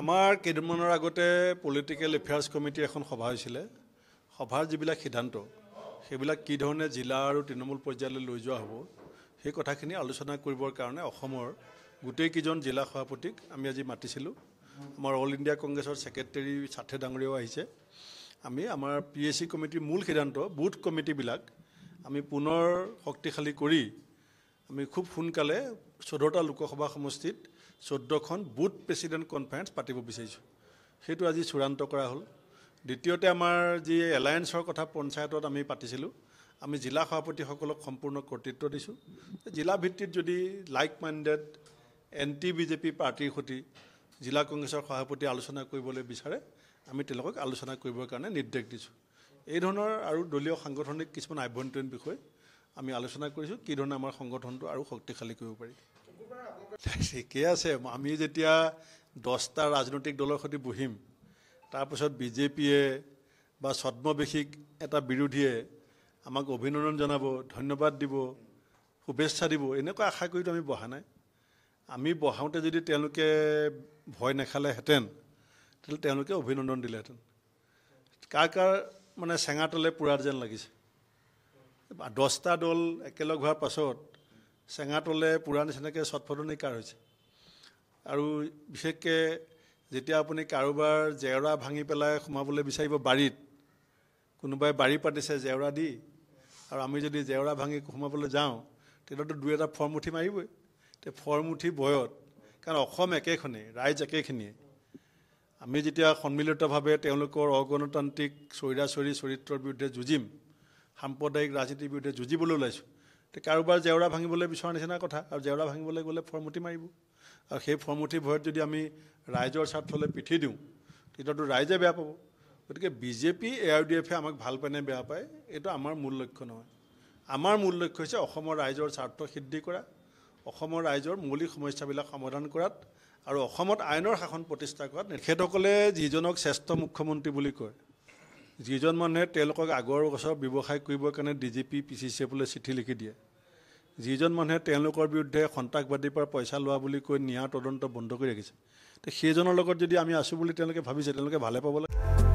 আমাৰ কেইদিনমানৰ আগতে পলিটিকেল এফেয়াৰ্ছ কমিটিৰ এখন সভা হৈছিলে সভাৰ যিবিলাক সিদ্ধান্ত সেইবিলাক কি ধৰণে জিলা আৰু তৃণমূল পৰ্যায়লৈ লৈ যোৱা হ'ব সেই কথাখিনি আলোচনা কৰিবৰ কাৰণে অসমৰ গোটেইকেইজন জিলা সভাপতিক আমি আজি মাতিছিলোঁ আমাৰ অল ইণ্ডিয়া কংগ্ৰেছৰ ছেক্ৰেটেৰী ছাঠে ডাঙৰীয়াও আহিছে আমি আমাৰ পি এ চি কমিটিৰ মূল সিদ্ধান্ত বুথ কমিটিবিলাক আমি পুনৰ শক্তিশালী কৰি আমি খুব সোনকালে চৈধ্যটা লোকসভা সমষ্টিত চৈধ্যখন বুথ প্ৰেচিডেণ্ট কনফাৰেন্স পাতিব বিচাৰিছোঁ সেইটো আজি চূড়ান্ত কৰা হ'ল দ্বিতীয়তে আমাৰ যি এলায়েন্সৰ কথা পঞ্চায়তত আমি পাতিছিলোঁ আমি জিলা সভাপতিসকলক সম্পূৰ্ণ কৰ্তৃত্ব দিছোঁ জিলা ভিত্তিত যদি লাইক মাইণ্ডেড এণ্টি পি পাৰ্টিৰ সৈতে জিলা কংগ্ৰেছৰ সভাপতি আলোচনা কৰিবলৈ বিচাৰে আমি তেওঁলোকক আলোচনা কৰিবৰ কাৰণে নিৰ্দেশ দিছোঁ এই ধৰণৰ আৰু দলীয় সাংগঠনিক কিছুমান আভ্যন্তৰীণ বিষয় আমি আলোচনা কৰিছোঁ কি ধৰণে আমাৰ সংগঠনটো আৰু শক্তিশালী কৰিব পাৰি ঠিকেই আছে আমি যেতিয়া দহটা ৰাজনৈতিক দলৰ সৈতে বহিম তাৰপিছত বিজেপিয়ে বা ছদ্মবেশীক এটা বিৰোধীয়ে আমাক অভিনন্দন জনাব ধন্যবাদ দিব শুভেচ্ছা দিব এনেকুৱা আশা কৰিতো আমি বহা নাই আমি বহাওঁতে যদি তেওঁলোকে ভয় নেখালেহেঁতেন তেতিয়াহ'লে তেওঁলোকে অভিনন্দন দিলেহেঁতেন কাৰ কাৰ মানে চেঙাতলে পুৰাৰ যেন লাগিছে দহটা দল একেলগ হোৱাৰ পাছত চেঙা তলে পুৰা নিচিনাকৈ চটফটনিকাৰ হৈছে আৰু বিশেষকৈ যেতিয়া আপুনি কাৰোবাৰ জেওৰা ভাঙি পেলাই সোমাবলৈ বিচাৰিব বাৰীত কোনোবাই বাৰী পাতিছে জেওৰা দি আৰু আমি যদি জেওৰা ভাঙি সোমাবলৈ যাওঁ তেতিয়াতো দুই এটা ফৰ্ম উঠি মাৰিবই তে ফৰ্ম উঠি বয়ত কাৰণ অসম একেখনেই ৰাইজ একেখিনিয়ে আমি যেতিয়া সন্মিলিতভাৱে তেওঁলোকৰ অগণতান্ত্ৰিক চৰিৰাচৰি চৰিত্ৰৰ বিৰুদ্ধে যুঁজিম সাম্প্ৰদায়িক ৰাজনীতিৰ বিৰুদ্ধে যুঁজিবলৈ ওলাইছোঁ তে কাৰোবাৰ জেওৰা ভাঙিবলৈ বিচৰা নিচিনা কথা আৰু জেওৰা ভাঙিবলৈ গ'লে ফৰ্মুটি মাৰিব আৰু সেই ফৰ্মুটিৰ ভয়ত যদি আমি ৰাইজৰ স্বাৰ্থলৈ পিঠি দিওঁ তেতিয়াতো ৰাইজে বেয়া পাব গতিকে বিজেপি এ আৰ ডি এফে আমাক ভাল পেনে বেয়া পায় এইটো আমাৰ মূল লক্ষ্য নহয় আমাৰ মূল লক্ষ্য হৈছে অসমৰ ৰাইজৰ স্বাৰ্থ সিদ্ধি কৰা অসমৰ ৰাইজৰ মৌলিক সমস্যাবিলাক সমাধান কৰাত আৰু অসমত আইনৰ শাসন প্ৰতিষ্ঠা কৰাত তেখেতসকলে যিজনক শ্ৰেষ্ঠ মুখ্যমন্ত্ৰী বুলি কয় যিজন মানুহে তেওঁলোকক আগৰ বছৰ ব্যৱসায় কৰিবৰ কাৰণে D G P P C C এফলৈ চিঠি লিখি দিয়ে যিজন মানুহে তেওঁলোকৰ বিৰুদ্ধে সন্ত্ৰাসবাদীৰ পৰা পইচা লোৱা বুলি কৈ নিয়াৰ তদন্ত বন্ধ কৰি ৰাখিছে তে সেইজনৰ লগত যদি আমি আছোঁ বুলি তেওঁলোকে ভাবিছে তেওঁলোকে ভালে পাব লাগে